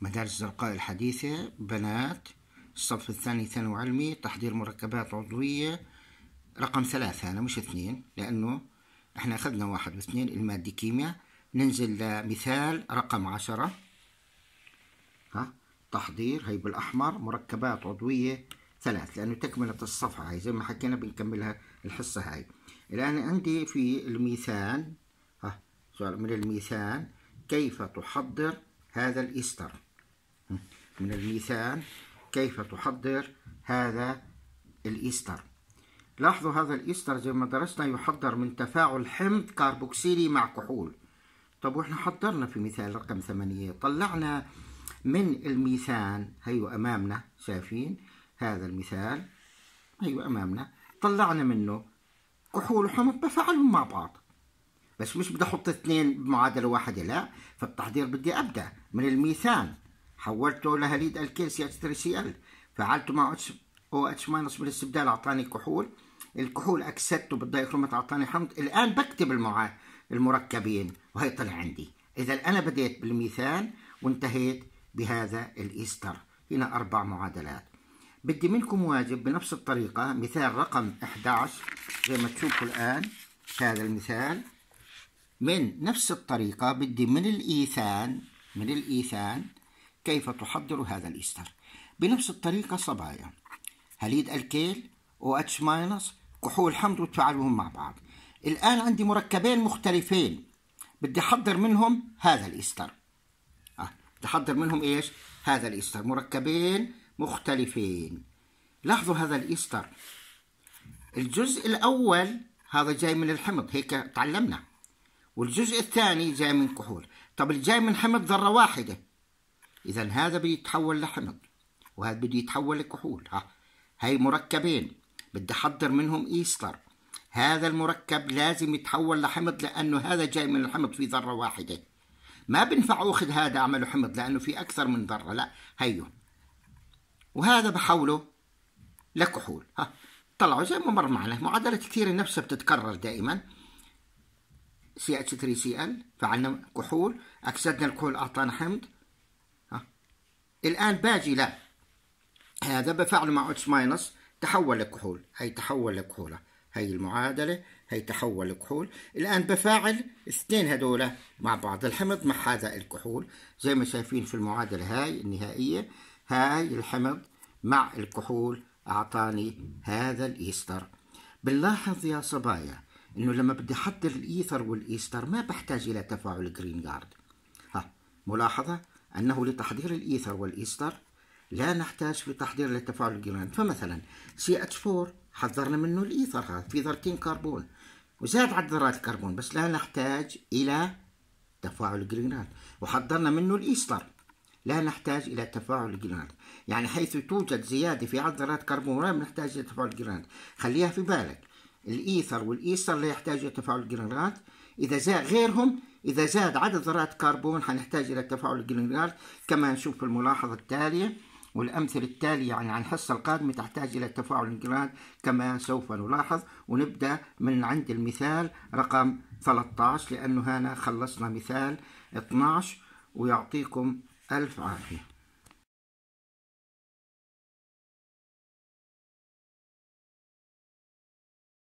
مدارس الزرقاء الحديثة بنات الصف الثاني ثانوي علمي تحضير مركبات عضوية رقم ثلاثة أنا مش اثنين لأنه احنا أخذنا واحد واثنين المادة كيمياء ننزل لمثال رقم عشرة ها تحضير هي بالأحمر مركبات عضوية ثلاث لأنه تكملة الصفحة هاي زي ما حكينا بنكملها الحصة هاي الآن عندي في الميثان ها سؤال من الميثان كيف تحضر هذا الإيستر من الميثان كيف تحضر هذا الإيستر لاحظوا هذا الإيستر زي ما درسنا يحضر من تفاعل حمض كاربوكسيلي مع كحول طب وإحنا حضرنا في مثال رقم ثمانية طلعنا من الميثان هيو أمامنا شايفين هذا المثال هيو أمامنا طلعنا منه كحول وحمض بفعلهم مع بعض بس مش بدي أحط اثنين بمعادلة واحدة لا فالتحضير بدي أبدأ من الميثان حولته لهليد الكيل اتش 3 سي ال فعلته مع او اتش ماينس بالاستبدال أعطاني كحول الكحول أكسدته بالدايكرومات أعطاني حمض الآن بكتب المع... المركبين وهي طلع عندي إذا أنا بديت بالميثان وانتهيت بهذا الإيستر هنا أربع معادلات بدي منكم واجب بنفس الطريقة مثال رقم 11 زي ما تشوفوا الآن هذا المثال من نفس الطريقة بدي من الإيثان من الإيثان كيف تحضر هذا الإيستر بنفس الطريقة صبايا هليد الكيل او اتش ماينس كحول حمض وتفاعلهم مع بعض الآن عندي مركبين مختلفين بدي أحضر منهم هذا الإيستر أه. بدي أحضر منهم إيش هذا الإيستر مركبين مختلفين لاحظوا هذا الإيستر الجزء الأول هذا جاي من الحمض هيك تعلمنا والجزء الثاني جاي من كحول طب الجاي من حمض ذرة واحدة إذا هذا بيتحول لحمض وهذا بده يتحول لكحول ها هي مركبين بدي أحضر منهم إيستر هذا المركب لازم يتحول لحمض لأنه هذا جاي من الحمض في ذرة واحدة ما بنفع أخذ هذا أعمله حمض لأنه في أكثر من ذرة لا هيو وهذا بحوله لكحول ها طلعوا زي ما مر معنا معادلة كثير نفسها بتتكرر دائما CH3Cl فعلنا كحول أكسدنا الكحول أعطانا حمض الآن باجي لا هذا بفعله مع x ماينس تحول لكحول هي تحول لكحولة هي المعادلة هي تحول لكحول الآن بفاعل اثنين هدول مع بعض الحمض مع هذا الكحول زي ما شايفين في المعادلة هاي النهائية هاي الحمض مع الكحول أعطاني هذا الإيستر بنلاحظ يا صبايا انه لما بدي احضر الايثر والايستر ما بحتاج الى تفاعل جرين جارد ها ملاحظه أنه لتحضير الإيثر والإيستر لا نحتاج في تحضير للتفاعل الجيران فمثلا CH4 حضرنا منه الإيثر هذا في ذرتين كربون وزاد عدد ذرات الكربون بس لا نحتاج إلى تفاعل الجيران وحضرنا منه الإيستر لا نحتاج إلى تفاعل الجيران يعني حيث توجد زيادة في عدد ذرات كربون لا نحتاج إلى تفاعل الجيران خليها في بالك الإيثر والإيستر لا يحتاج إلى تفاعل الجيران إذا زاد غيرهم إذا زاد عدد ذرات كربون حنحتاج إلى تفاعل الجلينجارد كما نشوف في الملاحظة التالية والأمثلة التالية يعني عن الحصة القادمة تحتاج إلى تفاعل الجلينجارد كما سوف نلاحظ ونبدأ من عند المثال رقم 13 لأنه هنا خلصنا مثال 12 ويعطيكم ألف عافية